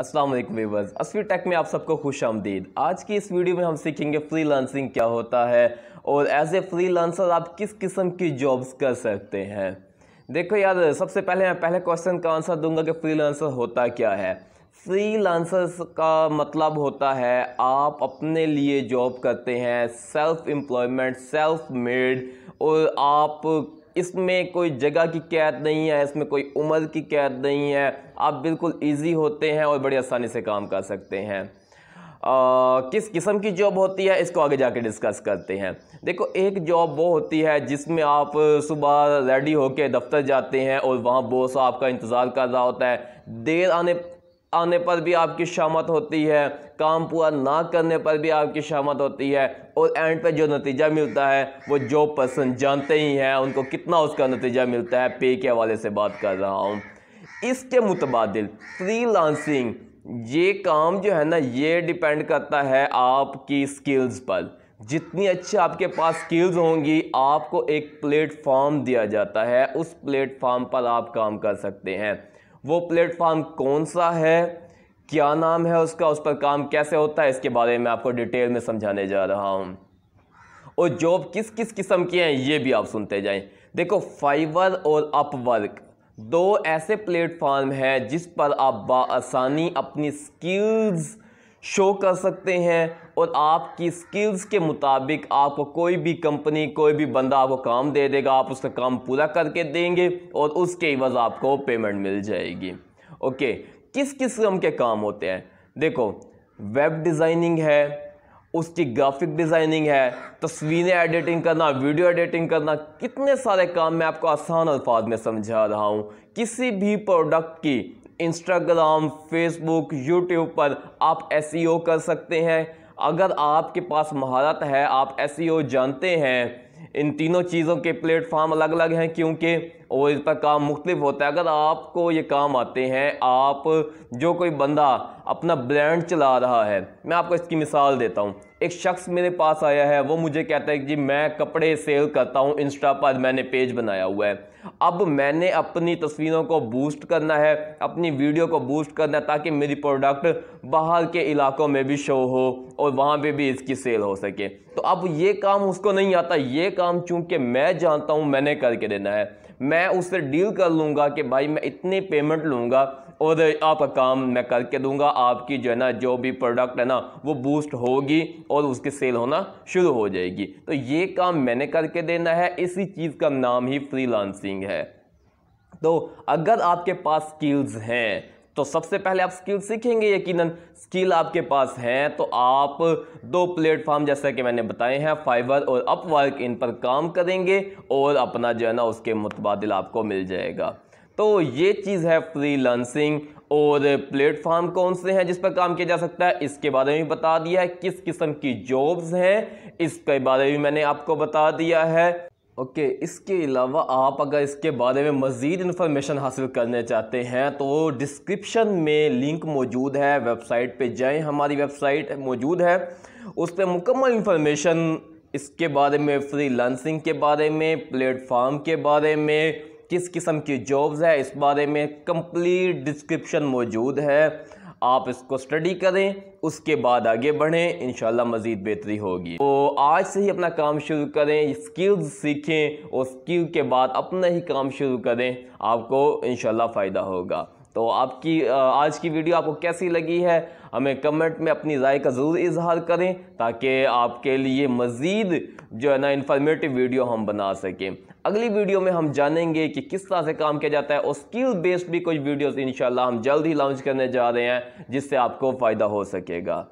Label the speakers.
Speaker 1: Aslam viewers असवी take में आप सबको खुश आमदीद आज की इस वीडियो में हम सीखेंगे फ्री लांसिंग क्या होता है और एज ए फ्री लांसर आप किस किस्म की जॉब्स कर सकते हैं देखो यार सबसे पहले मैं पहले क्वेश्चन का आंसर दूंगा कि फ्री लांसर होता क्या है फ्रीलांसर्स का मतलब होता है आप अपने लिए जॉब करते हैं सेल्फ एम्प्लॉयमेंट सेल्फ मेड और आप इसमें कोई जगह की कैद नहीं है इसमें कोई उम्र की कैद नहीं है आप बिल्कुल इजी होते हैं और बड़ी आसानी से काम कर सकते हैं आ, किस किस्म की जॉब होती है इसको आगे जाके डिस्कस करते हैं देखो एक जॉब वो होती है जिसमें आप सुबह रेडी होके दफ्तर जाते हैं और वहाँ बॉस आपका इंतज़ार कर रहा होता है देर आने आने पर भी आपकी शामत होती है काम पूरा ना करने पर भी आपकी शामत होती है और एंड पे जो नतीजा मिलता है वो जो पर्सन जानते ही हैं उनको कितना उसका नतीजा मिलता है पे के हवाले से बात कर रहा हूँ इसके मुतबाद फ्री लांसिंग ये काम जो है ना ये डिपेंड करता है आपकी स्किल्स पर जितनी अच्छी आपके पास स्किल्स होंगी आपको एक प्लेटफॉर्म दिया जाता है उस प्लेटफॉर्म पर आप काम कर सकते हैं वो प्लेटफॉर्म कौन सा है क्या नाम है उसका उस पर काम कैसे होता है इसके बारे में आपको डिटेल में समझाने जा रहा हूँ और जॉब किस किस किस्म की हैं ये भी आप सुनते जाएं देखो फाइवर और अपवर्क दो ऐसे प्लेटफॉर्म हैं जिस पर आप बासानी अपनी स्किल्स शो कर सकते हैं और आपकी स्किल्स के मुताबिक आपको कोई भी कंपनी कोई भी बंदा आपको काम दे देगा आप उसका काम पूरा करके देंगे और उसके वजह आपको पेमेंट मिल जाएगी ओके किस किस्म के काम होते हैं देखो वेब डिज़ाइनिंग है उसकी ग्राफिक डिज़ाइनिंग है तस्वीरें एडिटिंग करना वीडियो एडिटिंग करना कितने सारे काम मैं आपको आसान अल्फाज में समझा रहा हूँ किसी भी प्रोडक्ट की इंस्टाग्राम फेसबुक यूट्यूब पर आप एस e कर सकते हैं अगर आपके पास महारत है आप एस e जानते हैं इन तीनों चीज़ों के प्लेटफार्म अलग अलग हैं क्योंकि और इस पर काम मुख्तफ होता है अगर आपको ये काम आते हैं आप जो कोई बंदा अपना ब्रांड चला रहा है मैं आपको इसकी मिसाल देता हूँ एक शख्स मेरे पास आया है वो मुझे कहता है कि जी मैं कपड़े सेल करता हूँ इंस्टा पर मैंने पेज बनाया हुआ है अब मैंने अपनी तस्वीरों को बूस्ट करना है अपनी वीडियो को बूस्ट करना है ताकि मेरी प्रोडक्ट बाहर के इलाकों में भी शो हो और वहाँ पे भी इसकी सेल हो सके तो अब ये काम उसको नहीं आता ये काम चूँकि मैं जानता हूँ मैंने करके देना है मैं उससे डील कर लूँगा कि भाई मैं इतनी पेमेंट लूँगा और आपका काम मैं करके दूँगा आपकी जो है ना जो भी प्रोडक्ट है ना वो बूस्ट होगी और उसकी सेल होना शुरू हो जाएगी तो ये काम मैंने करके देना है इसी चीज़ का नाम ही फ्रीलांसिंग है तो अगर आपके पास स्किल्स हैं तो सबसे पहले आप स्किल सीखेंगे यकीनन स्किल आपके पास हैं तो आप दो प्लेटफॉर्म जैसा कि मैंने बताए हैं फाइबर और अपवर्क इन पर काम करेंगे और अपना जो है ना उसके मुतबाद आपको मिल जाएगा तो ये चीज़ है फ्री लांसिंग और प्लेटफॉर्म कौन से हैं जिस पर काम किया जा सकता है इसके बारे में बता दिया है किस किस्म की जॉब्स हैं इसके बारे में मैंने आपको बता दिया है ओके okay, इसके अलावा आप अगर इसके बारे में मज़ीद इन्फॉर्मेशन हासिल करना चाहते हैं तो डिस्क्रिप्शन में लिंक मौजूद है वेबसाइट पे जाएं हमारी वेबसाइट मौजूद है उस पर मुकम्मल इन्फॉर्मेशन इसके बारे में फ्री लांसिंग के बारे में प्लेटफॉर्म के बारे में किस किस्म की जॉब्स है इस बारे में कंप्लीट डिस्क्रिप्शन मौजूद है आप इसको स्टडी करें उसके बाद आगे बढ़ें इन मज़ीद बेहतरी होगी तो आज से ही अपना काम शुरू करें स्किल्स सीखें और स्किल के बाद अपना ही काम शुरू करें आपको इन फ़ायदा होगा तो आपकी आज की वीडियो आपको कैसी लगी है हमें कमेंट में अपनी राय का ज़रूर इजहार करें ताकि आपके लिए मज़ीद जो है ना इन्फॉर्मेटिव वीडियो हम बना सकें अगली वीडियो में हम जानेंगे कि किस तरह से काम किया जाता है और स्किल बेस्ड भी कुछ वीडियोस इंशाल्लाह हम जल्द ही लॉन्च करने जा रहे हैं जिससे आपको फ़ायदा हो सकेगा